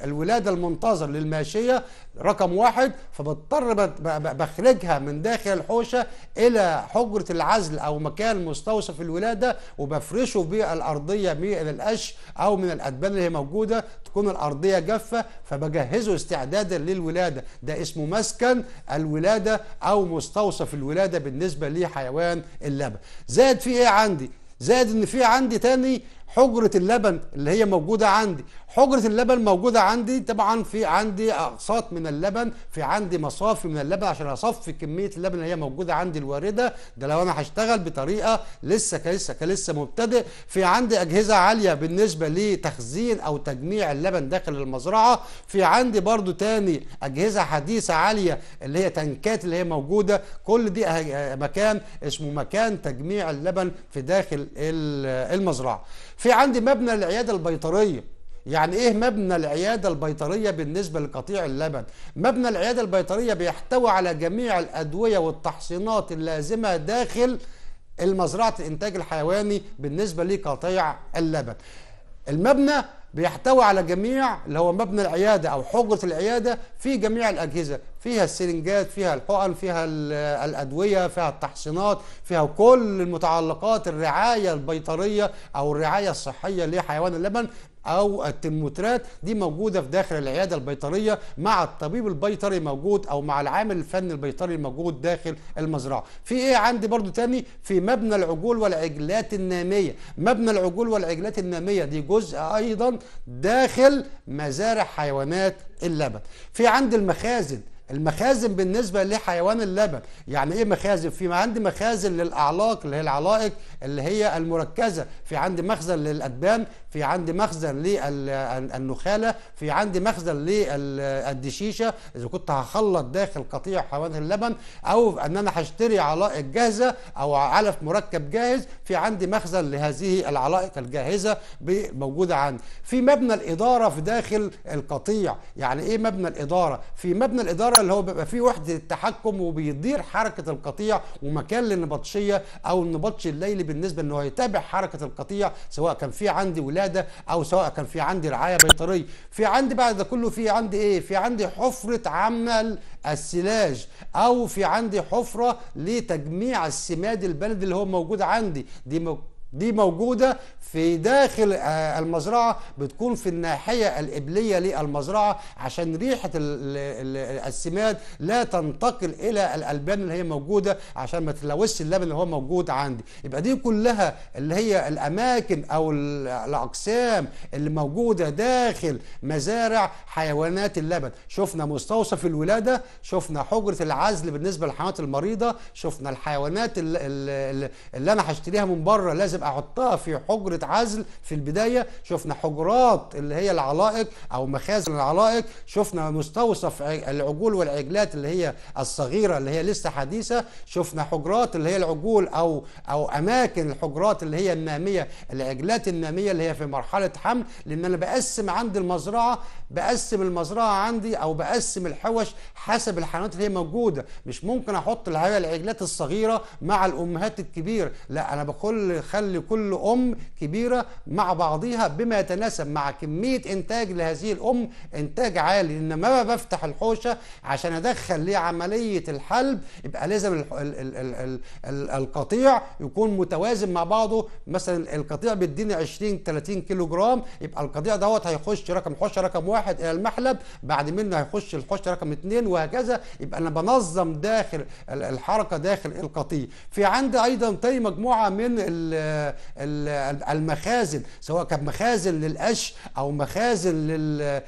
الولاده المنتظر للماشيه رقم واحد فبضطر بخرجها من داخل الحوشه الى حجره العزل او مكان مستوصف الولاده وبفرشه بالارضيه من القش او من الادبان اللي هي موجوده تكون الارضيه جافه فبجهزه استعدادا للولاده ده اسمه مسكن الولادة أو مستوصف الولادة بالنسبة لحيوان اللبن زاد في إيه عندي زاد إن في عندي تاني حجرة اللبن اللي هي موجودة عندي حجرة اللبن موجودة عندي طبعا في عندي أقساط من اللبن في عندي مصافي من اللبن عشان أصفي كمية اللبن اللي هي موجودة عندي الواردة ده لو أنا هشتغل بطريقة لسه كلسه كلسه مبتدئ في عندي أجهزة عالية بالنسبة لتخزين أو تجميع اللبن داخل المزرعة في عندي برضو تاني أجهزة حديثة عالية اللي هي تنكات اللي هي موجودة كل دي أه، مكان اسمه مكان تجميع اللبن في داخل المزرعة في عندي مبنى العياده البيطريه يعني ايه مبنى العياده البيطريه بالنسبه لقطيع اللبن مبنى العياده البيطريه بيحتوي على جميع الادويه والتحصينات اللازمه داخل المزرعه الانتاج الحيواني بالنسبه لقطيع اللبن المبنى بيحتوي على جميع اللي هو مبنى العياده او حجره العياده في جميع الاجهزه فيها السرنجات فيها الحقن فيها الادويه فيها التحصينات فيها كل المتعلقات الرعايه البيطريه او الرعايه الصحيه لحيوان اللبن او التموترات دي موجوده في داخل العياده البيطريه مع الطبيب البيطري موجود او مع العامل الفني البيطري الموجود داخل المزرعه في ايه عندي برضو تاني في مبنى العجول والعجلات الناميه مبنى العجول والعجلات الناميه دي جزء ايضا داخل مزارع حيوانات اللبن في عند المخازن المخازن بالنسبه لحيوان اللبن يعني ايه مخازن في عندي مخازن للاعلاق اللي هي العلائق اللي هي المركزه في عندي مخزن للادبان في عندي مخزن للنخاله في عندي مخزن للدشيشه اذا كنت هخلط داخل قطيع حيوان اللبن او ان انا هشتري علائق جاهزه او علف مركب جاهز في عندي مخزن لهذه العلائق الجاهزه موجوده عندي في مبنى الاداره في داخل القطيع يعني ايه مبنى الاداره في مبنى الاداره الاشاره اللي هو بيبقى فيه وحده التحكم وبيدير حركه القطيع ومكان للنبطشيه او النبطش الليلي بالنسبه انه هيتابع حركه القطيع سواء كان في عندي ولاده او سواء كان في عندي رعايه بيطريه في عندي بعد ده كله في عندي ايه في عندي حفره عمل السلاج او في عندي حفره لتجميع السماد البلدي اللي هو موجود عندي دي دي موجودة في داخل آه، المزرعة بتكون في الناحية الإبلية للمزرعة عشان ريحة السماد لا تنتقل إلى الألبان اللي هي موجودة عشان ما تلوثش اللبن اللي هو موجود عندي يبقى دي كلها اللي هي الأماكن أو الأقسام اللي موجودة داخل مزارع حيوانات اللبن شفنا مستوصف الولادة شفنا حجرة العزل بالنسبة للحيوانات المريضة شفنا الحيوانات اللي, اللي أنا هشتريها من بره لازم تبقى احطها في حجره عزل في البدايه شفنا حجرات اللي هي العلائق او مخازن العلائق شفنا مستوصف العجول والعجلات اللي هي الصغيره اللي هي لسه حديثه شفنا حجرات اللي هي العجول او او اماكن الحجرات اللي هي الناميه العجلات الناميه اللي هي في مرحله حمل لان انا بقسم عندي المزرعه بقسم المزرعه عندي او بقسم الحوش حسب الحيوانات اللي هي موجوده مش ممكن احط العجلات الصغيره مع الامهات الكبير لا انا بكل خلي تخلي كل أم كبيرة مع بعضيها بما يتناسب مع كمية إنتاج لهذه الأم إنتاج عالي لأن ما بفتح الحوشة عشان أدخل لعمليه الحلب يبقى لازم القطيع يكون متوازن مع بعضه مثلا القطيع بيديني 20 30 كيلو جرام يبقى القطيع دوت هيخش رقم حوشه رقم واحد الى المحلب بعد منه هيخش الحوشه رقم اثنين وهكذا يبقى انا بنظم داخل الحركه داخل القطيع في عندي ايضا تاني مجموعه من المخازن سواء كانت مخازن للقش او مخازن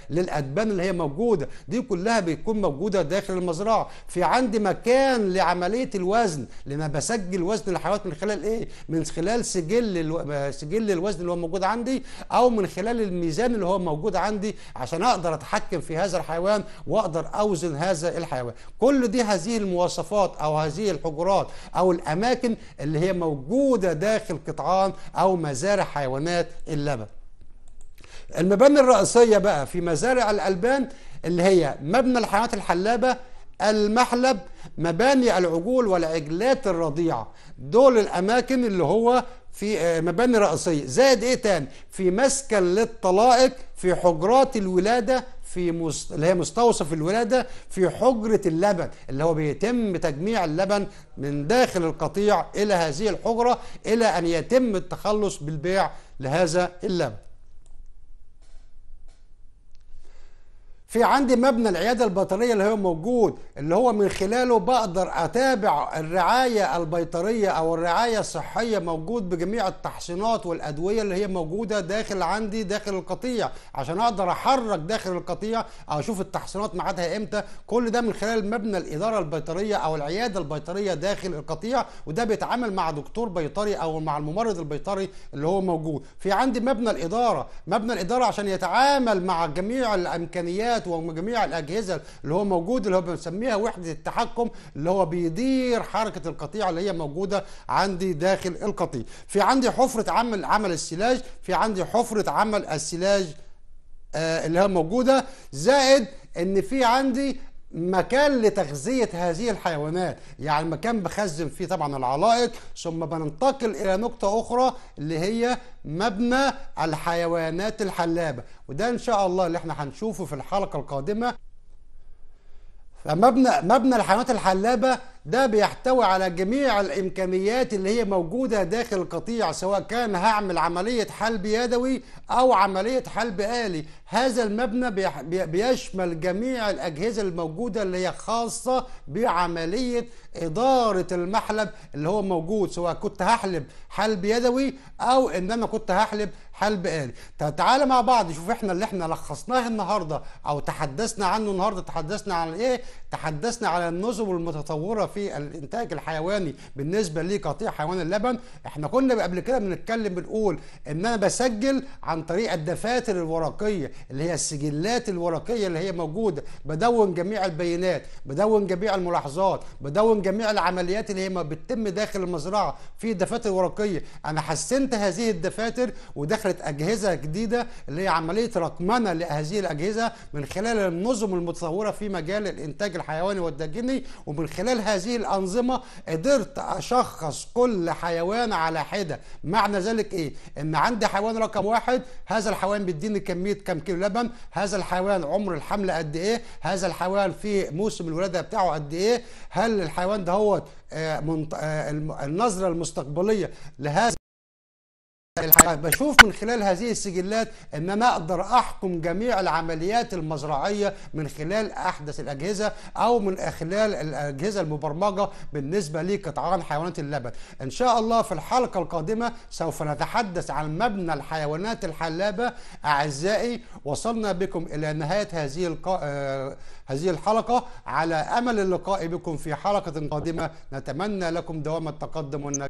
للادبان اللي هي موجوده دي كلها بتكون موجوده داخل المزرعه في عندي مكان لعمليه الوزن لما بسجل وزن الحيوانات من خلال ايه من خلال سجل الو... سجل الوزن اللي هو موجود عندي او من خلال الميزان اللي هو موجود عندي عشان اقدر اتحكم في هذا الحيوان واقدر اوزن هذا الحيوان كل دي هذه المواصفات او هذه الحجرات او الاماكن اللي هي موجوده داخل قطاع مطعان أو مزارع حيوانات اللبن المباني الرئيسية بقى في مزارع الألبان اللي هي مبنى الحيوانات الحلابة المحلب مباني العجول والعجلات الرضيعة دول الأماكن اللي هو في آه، مباني رئيسية زائد إيه تاني في مسكن للطلائق في حجرات الولادة في مست... اللي هي مستوصف الولاده في حجره اللبن اللي هو بيتم تجميع اللبن من داخل القطيع الى هذه الحجره الى ان يتم التخلص بالبيع لهذا اللبن في عندي مبنى العياده البيطريه اللي هو موجود اللي هو من خلاله بقدر اتابع الرعايه البيطريه او الرعايه الصحيه موجود بجميع التحصينات والادويه اللي هي موجوده داخل عندي داخل القطيع عشان اقدر احرك داخل القطيع اشوف التحصينات معادها امتى كل ده من خلال مبنى الاداره البيطريه او العياده البيطريه داخل القطيع وده بيتعامل مع دكتور بيطري او مع الممرض البيطري اللي هو موجود في عندي مبنى الاداره مبنى الاداره عشان يتعامل مع جميع الامكانيات الشاشات وجميع الاجهزه اللي هو موجود اللي هو بنسميها وحده التحكم اللي هو بيدير حركه القطيع اللي هي موجوده عندي داخل القطيع في عندي حفره عمل عمل السلاج في عندي حفره عمل السلاج آه، اللي هي موجوده زائد ان في عندي مكان لتغذية هذه الحيوانات يعني مكان بخزن فيه طبعا العلائق ثم بننتقل إلى نقطة أخرى اللي هي مبنى الحيوانات الحلابة وده إن شاء الله اللي احنا هنشوفه في الحلقة القادمة فمبنى مبنى الحيوانات الحلابه ده بيحتوي على جميع الامكانيات اللي هي موجوده داخل القطيع سواء كان هعمل عمليه حلب يدوي او عمليه حلب الي هذا المبنى بيشمل جميع الاجهزه الموجوده اللي هي خاصه بعمليه اداره المحلب اللي هو موجود سواء كنت هحلب حلب يدوي او ان انا كنت هحلب حل بقالي تعالى مع بعض نشوف احنا اللي احنا لخصناه النهارده او تحدثنا عنه النهارده تحدثنا عن ايه تحدثنا على النظم المتطوره في الانتاج الحيواني بالنسبه لقطيع حيوان اللبن احنا كنا قبل كده بنتكلم بنقول ان انا بسجل عن طريق الدفاتر الورقيه اللي هي السجلات الورقيه اللي هي موجوده بدون جميع البيانات بدون جميع الملاحظات بدون جميع العمليات اللي هي ما بتتم داخل المزرعه في دفاتر ورقيه انا حسنت هذه الدفاتر وداخل دخلت أجهزة جديدة اللي هي عملية رقمنة لهذه الأجهزة من خلال النظم المتطورة في مجال الإنتاج الحيواني والداجني ومن خلال هذه الأنظمة قدرت أشخص كل حيوان على حدة معنى ذلك إيه؟ إن عندي حيوان رقم واحد هذا الحيوان بيديني كمية كم كيلو لبن هذا الحيوان عمر الحمل قد إيه هذا الحيوان في موسم الولادة بتاعه قد إيه هل الحيوان دهوت آه، آه، النظرة المستقبلية لهذا الحياة. بشوف من خلال هذه السجلات ان انا اقدر احكم جميع العمليات المزرعيه من خلال احدث الاجهزه او من خلال الاجهزه المبرمجه بالنسبه لقطعان حيوانات اللبن ان شاء الله في الحلقه القادمه سوف نتحدث عن مبنى الحيوانات الحلابه اعزائي وصلنا بكم الى نهايه هذه الق... آه، هذه الحلقه على امل اللقاء بكم في حلقه قادمه نتمنى لكم دوام التقدم والنجاح